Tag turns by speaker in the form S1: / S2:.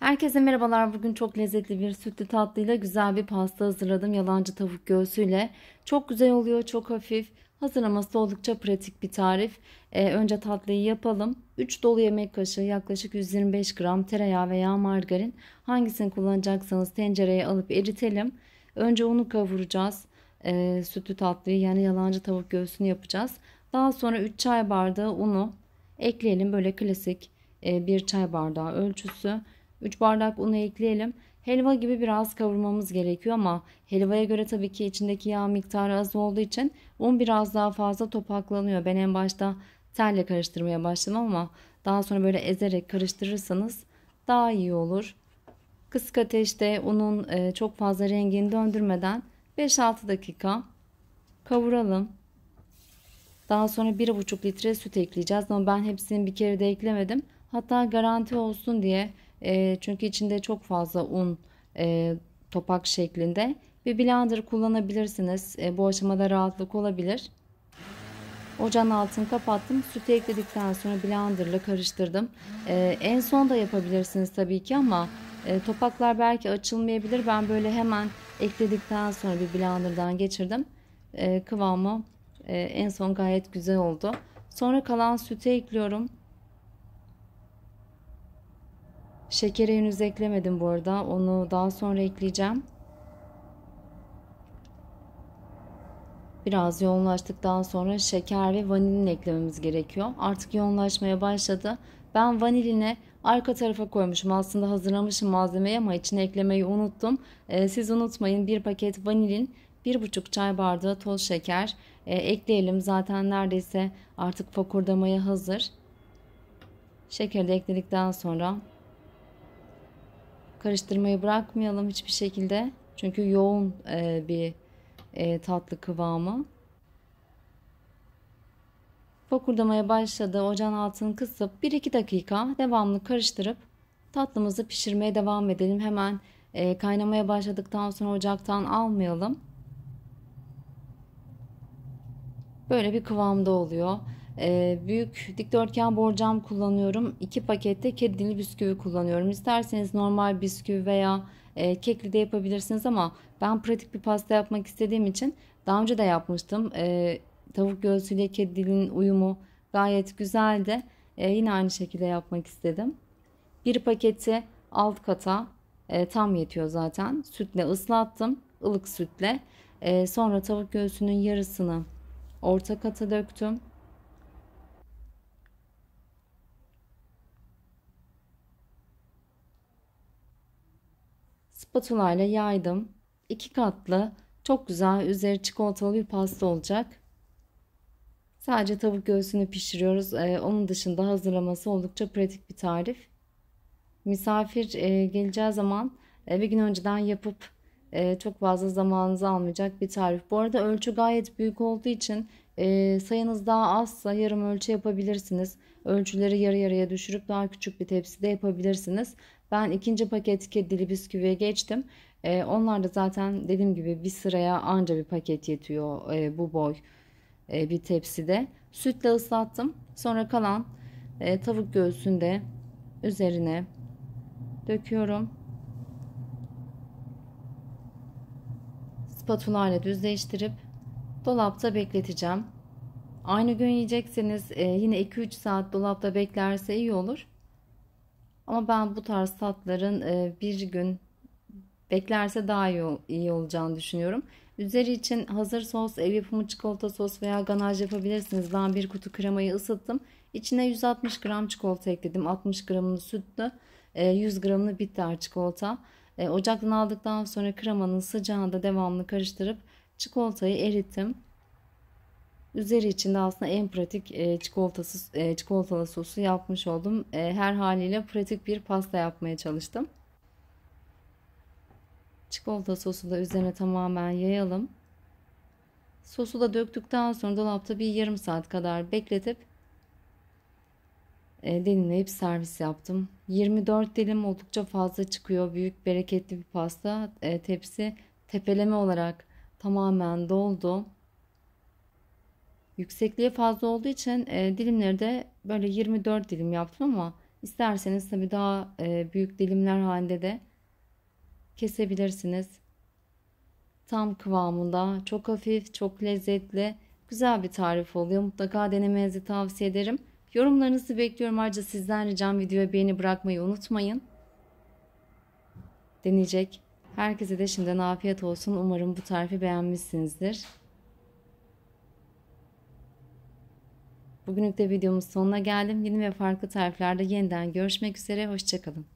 S1: Herkese merhabalar. Bugün çok lezzetli bir sütlü tatlıyla güzel bir pasta hazırladım. Yalancı tavuk göğsüyle. Çok güzel oluyor, çok hafif. Hazırlaması oldukça pratik bir tarif. Ee, önce tatlıyı yapalım. 3 dolu yemek kaşığı yaklaşık 125 gram tereyağı veya margarin. Hangisini kullanacaksanız tencereye alıp eritelim. Önce unu kavuracağız. Ee, sütlü tatlıyı yani yalancı tavuk göğsünü yapacağız. Daha sonra 3 çay bardağı unu ekleyelim. Böyle klasik e, bir çay bardağı ölçüsü. 3 bardak unu ekleyelim. Helva gibi biraz kavurmamız gerekiyor ama helvaya göre tabii ki içindeki yağ miktarı az olduğu için un biraz daha fazla topaklanıyor. Ben en başta telle karıştırmaya başladım ama daha sonra böyle ezerek karıştırırsanız daha iyi olur. Kısık ateşte unun e, çok fazla rengini döndürmeden 5-6 dakika kavuralım. Daha sonra 1,5 litre süt ekleyeceğiz ama ben hepsini bir kere de eklemedim. Hatta garanti olsun diye e, çünkü içinde çok fazla un e, topak şeklinde. Bir blender kullanabilirsiniz. E, bu aşamada rahatlık olabilir. Ocağın altını kapattım. Sütü ekledikten sonra blenderla karıştırdım. E, en son da yapabilirsiniz tabii ki ama e, topaklar belki açılmayabilir. Ben böyle hemen ekledikten sonra bir blenderdan geçirdim. E, kıvamı e, en son gayet güzel oldu. Sonra kalan sütü ekliyorum. Şekeri henüz eklemedim bu arada. Onu daha sonra ekleyeceğim. Biraz yoğunlaştıktan sonra şeker ve vanilin eklememiz gerekiyor. Artık yoğunlaşmaya başladı. Ben vanilini arka tarafa koymuşum. Aslında hazırlamışım malzemeyi ama içine eklemeyi unuttum. Ee, siz unutmayın bir paket vanilin 1,5 çay bardağı toz şeker e, ekleyelim. Zaten neredeyse artık fakurdamaya hazır. Şekeri de ekledikten sonra Karıştırmayı bırakmayalım hiçbir şekilde. Çünkü yoğun e, bir e, tatlı kıvamı. Fokurdamaya başladı. Ocağın altını kısıp 1-2 dakika devamlı karıştırıp tatlımızı pişirmeye devam edelim. Hemen e, kaynamaya başladıktan sonra ocaktan almayalım. Böyle bir kıvamda oluyor. Ee, büyük dikdörtgen borcam kullanıyorum. İki pakette kedili bisküvi kullanıyorum. İsterseniz normal bisküvi veya e, kekli de yapabilirsiniz ama ben pratik bir pasta yapmak istediğim için daha önce de yapmıştım. E, tavuk göğsüyle kedilinin uyumu gayet güzeldi. E, yine aynı şekilde yapmak istedim. Bir paketi alt kata e, tam yetiyor zaten. Sütle ıslattım. ılık sütle. sonra tavuk göğsünün yarısını orta kata döktüm. Spatula ile yaydım. İki katlı çok güzel üzeri çikolatalı bir pasta olacak. Sadece tavuk göğsünü pişiriyoruz. Ee, onun dışında hazırlaması oldukça pratik bir tarif. Misafir e, geleceği zaman e, bir gün önceden yapıp e, çok fazla zamanınızı almayacak bir tarif. Bu arada ölçü gayet büyük olduğu için e, sayınız daha azsa yarım ölçü yapabilirsiniz. Ölçüleri yarı yarıya düşürüp daha küçük bir tepside yapabilirsiniz. Ben ikinci paket kedili bisküviye geçtim. E, onlar da zaten dediğim gibi bir sıraya anca bir paket yetiyor e, bu boy e, bir tepside. Sütle ıslattım. Sonra kalan e, tavuk göğsünü üzerine döküyorum. Spatula ile düzleştirip dolapta bekleteceğim. Aynı gün yiyecekseniz e, yine 2-3 saat dolapta beklerse iyi olur. Ama ben bu tarz tatların e, bir gün beklerse daha iyi, iyi olacağını düşünüyorum. Üzeri için hazır sos, ev yapımı çikolata sos veya ganaj yapabilirsiniz. Ben bir kutu kremayı ısıttım. İçine 160 gram çikolata ekledim. 60 gramını sütlü, 100 e, gramını bitter çikolata. E, ocaktan aldıktan sonra kremanın sıcağında devamlı karıştırıp çikolatayı erittim. Üzeri içinde aslında en pratik e, çikolatası, e, çikolatalı sosu yapmış oldum. E, her haliyle pratik bir pasta yapmaya çalıştım. Çikolata sosu da üzerine tamamen yayalım. Sosu da döktükten sonra dolapta bir yarım saat kadar bekletip e, servis yaptım. 24 dilim oldukça fazla çıkıyor. Büyük bereketli bir pasta. tepsi tepeleme olarak tamamen doldu. Yüksekliğe fazla olduğu için e, dilimleri de böyle 24 dilim yaptım ama isterseniz tabii daha e, büyük dilimler halinde de kesebilirsiniz. Tam kıvamında, çok hafif, çok lezzetli, güzel bir tarif oluyor. Mutlaka denemenizi tavsiye ederim. Yorumlarınızı bekliyorum. Ayrıca sizden ricam videoya beğeni bırakmayı unutmayın. Deneyecek. Herkese de şimdiden afiyet olsun. Umarım bu tarifi beğenmişsinizdir. Bugünlük de videomuz sonuna geldim. Yeni ve farklı tariflerde yeniden görüşmek üzere. Hoşçakalın.